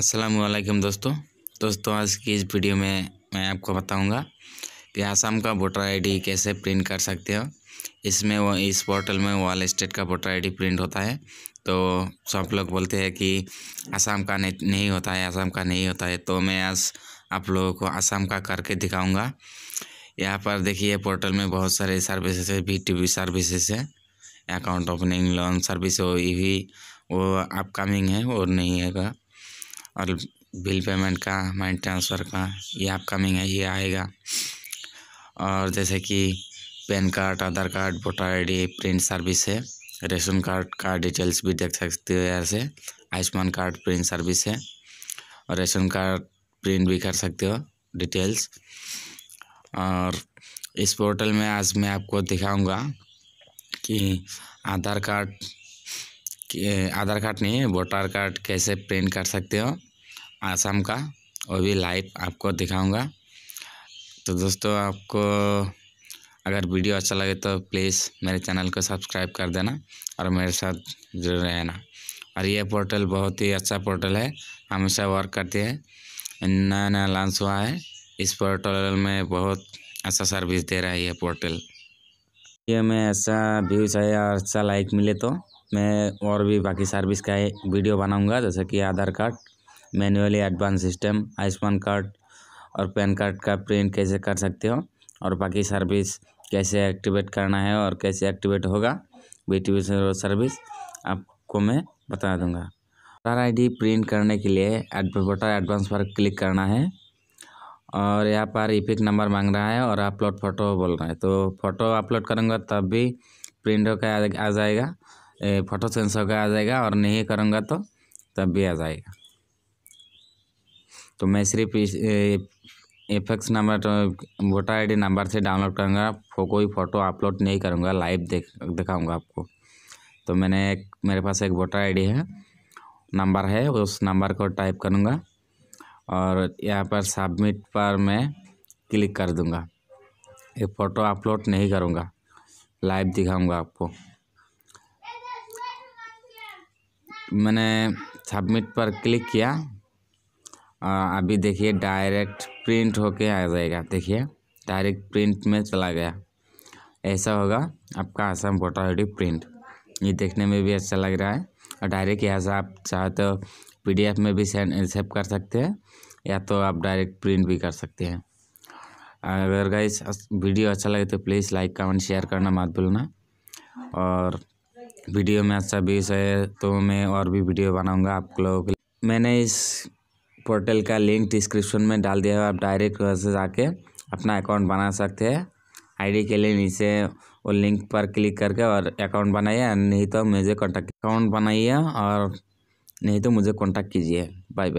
असलम दोस्तों दोस्तों आज की इस वीडियो में मैं आपको बताऊंगा कि आसाम का वोटर आईडी कैसे प्रिंट कर सकते हो इसमें वो इस पोर्टल में वाल स्टेट का वोटर आईडी प्रिंट होता है तो सब लोग बोलते हैं कि आसाम का नहीं, नहीं होता है आसाम का नहीं होता है तो मैं आज आप लोगों को आसाम का करके दिखाऊँगा यहाँ पर देखिए पोर्टल में बहुत सारे सर्विसेज है वी टी सर्विसेज है अकाउंट ओपनिंग लोन सर्विस हो ये भी वो अपकमिंग है और नहीं का और बिल पेमेंट का मनी ट्रांसफ़र का ये अपकमिंग है ये आएगा और जैसे कि PAN card Aadhaar card voter I print service है रेशन कार्ड का डिटेल्स भी देख सकते हो यहाँ से आयुष्मान कार्ड प्रिंट सर्विस है और रेशन कार्ड प्रिंट भी कर सकते हो डिटेल्स और इस पोर्टल में आज मैं आपको दिखाऊंगा कि आधार कार्ड आधार कार्ड नहीं है वोटर कार्ड कैसे प्रिंट कर सकते हो आसाम का वो भी लाइव आपको दिखाऊंगा तो दोस्तों आपको अगर वीडियो अच्छा लगे तो प्लीज़ मेरे चैनल को सब्सक्राइब कर देना और मेरे साथ जुड़े रहना और ये पोर्टल बहुत ही अच्छा पोर्टल है हमेशा वर्क करती है नया नया लॉन्च हुआ है इस पोर्टल में बहुत अच्छा सर्विस दे रहा है ये पोर्टल ये में ऐसा अच्छा व्यूज़ आए और अच्छा लाइक मिले तो मैं और भी बाकी सर्विस का वीडियो बनाऊंगा जैसे कि Aadhaar card manually advance system Ayushman card और पैन कार्ड का प्रिंट कैसे कर सकते हो और बाकी सर्विस कैसे एक्टिवेट करना है और कैसे एक्टिवेट होगा बी टी सर्विस आपको मैं बता दूंगा आधार आईडी प्रिंट करने के लिए वोटर एडवांस पर क्लिक करना है और यहाँ पर इपिक नंबर मांग रहा है और अपलोड फ़ोटो बोल रहा है तो फ़ोटो अपलोड करूँगा तब भी प्रिंट होकर आ जाएगा फ़ोटो सेंस होकर आ जाएगा और नहीं करूँगा तो तब भी आ जाएगा तो मैं सिर्फ इस एफ एक्स नंबर तो वोटर आई डी नंबर से डाउनलोड करूँगा फो कोई फ़ोटो अपलोड नहीं करूँगा लाइव देख दिखाऊँगा आपको तो मैंने एक मेरे पास एक वोटर आई डी है नंबर है उस नंबर को टाइप करूँगा और यहाँ पर सबमिट पर मैं क्लिक कर दूँगा ये फ़ोटो अपलोड नहीं करूँगा लाइव दिखाऊँगा आपको मैंने सबमिट पर क्लिक किया अभी देखिए डायरेक्ट प्रिंट होके आ जाएगा देखिए डायरेक्ट प्रिंट में चला गया ऐसा होगा आपका आसाम वोटर आई प्रिंट ये देखने में भी अच्छा लग रहा है और डायरेक्ट यहाँ से आप चाहे तो पी में भी सेंड सेव कर सकते हैं या तो आप डायरेक्ट प्रिंट भी कर सकते हैं अगर गाइस वीडियो अच्छा लगे तो प्लीज़ लाइक कमेंट शेयर करना मत भूलना और वीडियो में अच्छा भी है तो मैं और भी वीडियो बनाऊंगा आप लोगों के लिए मैंने इस पोर्टल का लिंक डिस्क्रिप्शन में डाल दिया है आप डायरेक्ट वहाँ से जाके अपना अकाउंट बना सकते हैं आईडी के लिए नीचे वो लिंक पर क्लिक करके और अकाउंट बनाइए नहीं तो मुझे कॉन्टैक्ट अकाउंट बनाइए और नहीं तो मुझे कॉन्टैक्ट तो कीजिए बाय बाय